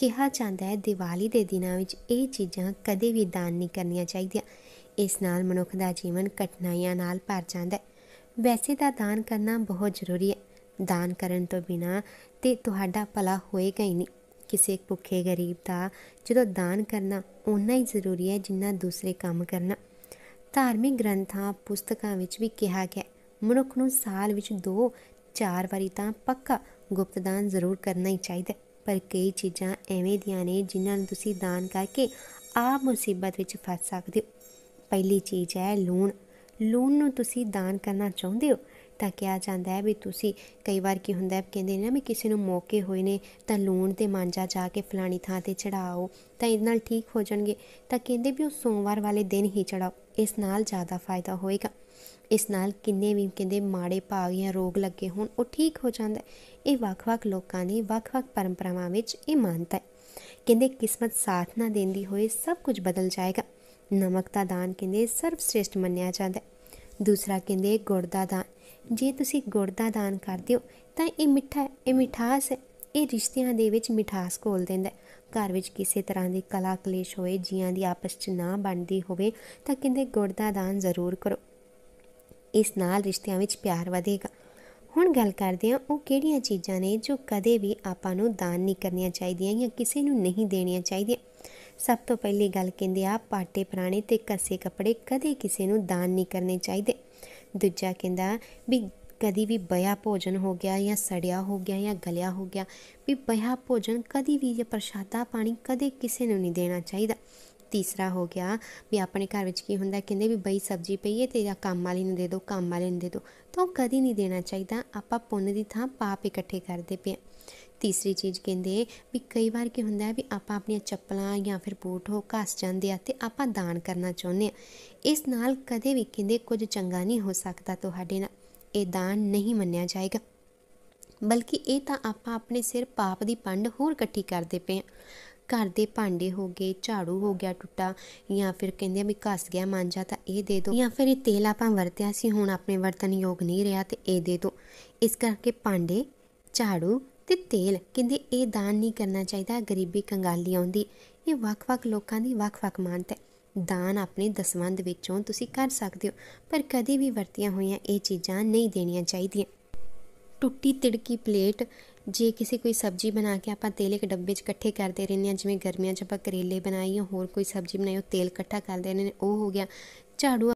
ਕਿਹਾ ਜਾਂਦਾ ਹੈ ਦੀਵਾਲੀ ਦੇ ਦਿਨਾਂ ਵਿੱਚ ਇਹ ਚੀਜ਼ਾਂ ਕਦੇ ਵੀ ਦਾਨ ਨਹੀਂ ਕਰਨੀਆਂ ਚਾਹੀਦੀਆਂ ਇਸ ਨਾਲ ਮਨੁੱਖ ਦਾ ਜੀਵਨ ਕਠਿਨਾਈਆਂ ਨਾਲ ਭਰ ਜਾਂਦਾ ਹੈ ਵੈਸੇ ਤਾਂ ਦਾਨ ਕਰਨਾ ਬਹੁਤ ਜ਼ਰੂਰੀ ਹੈ ਦਾਨ ਕਰਨ ਤੋਂ ਬਿਨਾ ਤੇ ਤੁਹਾਡਾ ਭਲਾ ਹੋਏਗਾ ਹੀ ਨਹੀਂ ਕਿਸੇ ਭੁੱਖੇ ਗਰੀਬ ਦਾ ਜਦੋਂ ਦਾਨ ਕਰਨਾ ਉਨਾ ਹੀ ਜ਼ਰੂਰੀ ਹੈ ਜਿੰਨਾ ਦੂਸਰੇ ਕੰਮ ਕਰਨਾ ਧਾਰਮਿਕ ਗ੍ਰੰਥਾਂ ਪੁਸਤਕਾਂ ਵਿੱਚ ਵੀ ਕਿਹਾ ਗਿਆ ਮਨੁੱਖ ਨੂੰ ਸਾਲ ਵਿੱਚ 2-4 ਵਾਰੀ ਤਾਂ ਪੱਕਾ ਗੁਪਤ ਦਾਨ ਜ਼ਰੂਰ ਕਰਨਾ ਹੀ ਚਾਹੀਦਾ ਹੈ ਪਰ ਕਈ ਚੀਜ਼ਾਂ ਐਵੇਂ ਦੀਆਂ ਨੇ ਜਿਨ੍ਹਾਂ ਨੂੰ ਤੁਸੀਂ ਦਾਨ ਕਰਕੇ ਆਪ ਮੁਸੀਬਤ ਵਿੱਚ ਫਸ ਸਕਦੇ ਹੋ ਪਹਿਲੀ ਚੀਜ਼ ਹੈ ਲੂਣ ਲੂਣ ਨੂੰ ਤੁਸੀਂ ਦਾਨ ਕਰਨਾ ਚਾਹੁੰਦੇ ਹੋ ਤਾਂ ਕਿਹਾ ਜਾਂਦਾ ਹੈ ਵੀ ਤੁਸੀਂ ਕਈ ਵਾਰ ਕੀ ਹੁੰਦਾ ਹੈ ਕਹਿੰਦੇ ਨੇ ਨਾ ਵੀ ਕਿਸੇ ਨੂੰ ਮੌਕੇ ਹੋਏ ਨੇ ਤਾਂ ਲੂਣ ਤੇ ਮਾਂਜਾ ਜਾ ਕੇ ਫਲਾਣੀ ਥਾਂ ਤੇ ਚੜਾਓ ਤਾਂ ਇਹਦੇ ਨਾਲ ਠੀਕ ਹੋ ਜਾਣਗੇ ਤਾਂ ਕਹਿੰਦੇ ਵੀ ਉਹ ਸੋਮਵਾਰ ਵਾਲੇ ਦਿਨ ਹੀ ਚੜਾਓ ਇਸ ਨਾਲ ਜ਼ਿਆਦਾ ਫਾਇਦਾ ਹੋਏਗਾ ਇਸ ਨਾਲ ਕਿੰਨੇ ਵੀ ਕਹਿੰਦੇ ਮਾੜੇ ਭਾਗ ਜਾਂ ਰੋਗ ਲੱਗੇ ਹੋਣ ਉਹ ਠੀਕ ਹੋ ਜਾਂਦਾ ਇਹ ਵੱਖ-ਵੱਖ ਲੋਕਾਂ ਦੀ ਵੱਖ-ਵੱਖ ਪਰੰਪਰਾਵਾਂ ਵਿੱਚ ਇਹ ਮੰਨਤਾ ਹੈ ਕਹਿੰਦੇ ਕਿਸਮਤ ਸਾਥ ਨਾ ਦਿੰਦੀ ਹੋਏ ਸਭ ਕੁਝ ਬਦਲ ਜਾਏਗਾ ਨਮਕ ਦਾ ਦਾਨ ਕਹਿੰਦੇ ਸਰਵ ਸ੍ਰੇਸ਼ਟ ਮੰਨਿਆ ਜਾਂਦਾ ਦੂਸਰਾ ਕਹਿੰਦੇ ਗੁੜ ਦਾ ਦਾਨ ਜੇ ਤੁਸੀਂ ਗੁੜ ਦਾ ਦਾਨ ਕਰਦੇ ਹੋ ਤਾਂ ਇਹ ਮਿੱਠਾ ਇਹ ਮਿਠਾਸ ਇਹ ਰਿਸ਼ਤਿਆਂ ਦੇ ਵਿੱਚ ਮਿਠਾਸ ਘੋਲ ਦਿੰਦਾ ਘਰ ਵਿੱਚ ਕਿਸੇ ਤਰ੍ਹਾਂ ਦੀ ਕਲਾ ਕਲੇਸ਼ ਹੋਏ ਜੀਆਂ ਦੀ ਆਪਸ 'ਚ ਨਾ ਬਣਦੀ ਹੋਵੇ ਤਾਂ ਕਹਿੰਦੇ ਗੁੜ ਦਾ ਦਾਨ ਜ਼ਰੂਰ ਕਰੋ ਇਸ ਨਾਲ ਰਿਸ਼ਤਿਆਂ ਵਿੱਚ ਪਿਆਰ ਵਧੇਗਾ ਹੁਣ ਗੱਲ ਕਰਦੇ ਹਾਂ ਉਹ ਕਿਹੜੀਆਂ ਚੀਜ਼ਾਂ ਨੇ ਜੋ ਕਦੇ ਵੀ ਆਪਾਂ ਨੂੰ ਦਾਨ ਨਹੀਂ ਕਰਨੀਆਂ ਚਾਹੀਦੀਆਂ ਜਾਂ ਕਿਸੇ ਨੂੰ ਨਹੀਂ ਦੇਣੀਆਂ ਚਾਹੀਦੀਆਂ ਸਭ ਤੋਂ ਪਹਿਲੀ ਗੱਲ ਕਹਿੰਦੇ ਆ ਪਾਟੇ ਪੁਰਾਣੇ ਤੇ ਕੱਸੇ ਕੱਪੜੇ ਕਦੇ ਕਿਸੇ ਨੂੰ ਦਾਨ ਨਹੀਂ ਕਰਨੇ ਚਾਹੀਦੇ ਦੂਜਾ ਕਹਿੰਦਾ ਵੀ ਕਦੀ ਵੀ ਬਿਆ ਭੋਜਨ ਹੋ ਗਿਆ ਜਾਂ ਸੜਿਆ ਹੋ ਗਿਆ ਜਾਂ ਗਲਿਆ ਹੋ ਗਿਆ ਵੀ ਬਿਆ ਭੋਜਨ ਕਦੀ ਵੀ ਜਾਂ ਪ੍ਰਸ਼ਾਦਾ ਪਾਣੀ ਕਦੇ ਕਿਸੇ ਨੂੰ ਨਹੀਂ ਦੇਣਾ ਚਾਹੀਦਾ ਤੀਸਰਾ ਹੋ ਗਿਆ ਵੀ ਆਪਣੇ ਘਰ ਵਿੱਚ ਕੀ ਹੁੰਦਾ ਕਹਿੰਦੇ ਵੀ ਬਈ ਸਬਜ਼ੀ ਪਈ ਹੈ ਤੇਰਾ ਕੰਮ ਵਾਲੀ ਨੂੰ ਦੇ ਦਿਓ ਕੰਮ ਵਾਲੇ ਨੂੰ ਦੇ ਦਿਓ ਤਾਂ ਉਹ ਕਦੀ ਨਹੀਂ ਦੇਣਾ ਚਾਹੀਦਾ ਆਪਾਂ ਪੁੰਨ ਦੀ ਥਾਂ ਪਾਪ ਇਕੱਠੇ ਕਰਦੇ ਪਏ ਤੀਸਰੀ ਚੀਜ਼ ਕਹਿੰਦੇ ਵੀ ਕਈ ਵਾਰ ਕੀ ਹੁੰਦਾ ਵੀ ਆਪਾਂ ਆਪਣੀਆਂ ਚੱਪਲਾਂ ਜਾਂ ਫਿਰ ਬੂਟ ਹੋ ਘਸ ਜਾਂਦੇ ਆ ਤੇ ਆਪਾਂ ਦਾਨ ਕਰਨਾ ਚਾਹੁੰਦੇ ਆ ਇਸ ਨਾਲ ਕਦੇ ਵੀ ਕਹਿੰਦੇ ਕੁਝ ਚੰਗਾ ਨਹੀਂ ਹੋ ਸਕਦਾ ਤੁਹਾਡੇ ਨਾਲ ਇਹ ਦਾਨ ਨਹੀਂ ਮੰਨਿਆ ਜਾਏਗਾ ਬਲਕਿ ਇਹ ਤਾਂ ਆਪਾਂ ਆਪਣੇ ਸਿਰ ਪਾਪ ਦੀ ਪੰਡ ਹੋਰ ਇਕੱਠੀ ਕਰਦੇ ਪਏ ਘਰ ਦੇ ਭਾਂਡੇ ਹੋ ਗਏ ਝਾੜੂ ਹੋ ਗਿਆ ਟੁੱਟਾ ਜਾਂ ਫਿਰ ਕਹਿੰਦੇ ਵੀ ਘਸ ਗਿਆ ਮਾਂਜਾ ਤਾਂ ਇਹ ਦੇ ਦਿਓ ਜਾਂ ਫਿਰ ਇਹ ਤੇਲ ਆਪਾਂ ਵਰਤਿਆ ਸੀ ਹੁਣ ਆਪਣੇ ਵਰਤਨ ਯੋਗ ਨਹੀਂ ਰਿਹਾ ਤੇ ਇਹ ਦੇ ਦਿਓ ਇਸ ਕਰਕੇ ਭਾਂਡੇ ਝਾੜੂ ਤੇ ਤੇਲ ਕਹਿੰਦੇ ਇਹ ਦਾਨ ਨਹੀਂ ਕਰਨਾ ਚਾਹੀਦਾ ਗਰੀਬੀ ਕੰਗਾਲੀ ਆਉਂਦੀ ਇਹ ਵੱਖ-ਵੱਖ ਲੋਕਾਂ ਦੀ ਵੱਖ-ਵੱਖ ਮਾਨਤ ਹੈ ਦਾਨ ਆਪਣੇ ਦਸਵੰਦ ਵਿੱਚੋਂ ਤੁਸੀਂ ਕਰ ਸਕਦੇ ਹੋ ਪਰ ਕਦੇ ਵੀ ਵਰਤੀਆਂ ਹੋਈਆਂ ਇਹ ਚੀਜ਼ਾਂ ਨਹੀਂ ਦੇਣੀਆਂ ਚਾਹੀਦੀਆਂ ਟੁੱਟੀ ਤਿੜਕੀ ਪਲੇਟ ਜੇ ਕਿਸੇ ਕੋਈ ਸਬਜ਼ੀ ਬਣਾ ਕੇ ਆਪਾਂ ਤੇਲ ਇੱਕ ਡੱਬੇ 'ਚ ਇਕੱਠੇ ਕਰਦੇ ਰਹਿੰਦੇ ਆ ਜਿਵੇਂ ਗਰਮੀਆਂ 'ਚ ਆਪਾਂ ਕਰੇਲੇ ਬਣਾਈਆਂ ਹੋਰ ਕੋਈ ਸਬਜ਼ੀ ਬਣਾਈ ਉਹ ਤੇਲ ਇਕੱਠਾ ਕਰਦੇ ਨੇ ਉਹ ਹੋ ਗਿਆ ਝਾੜੂ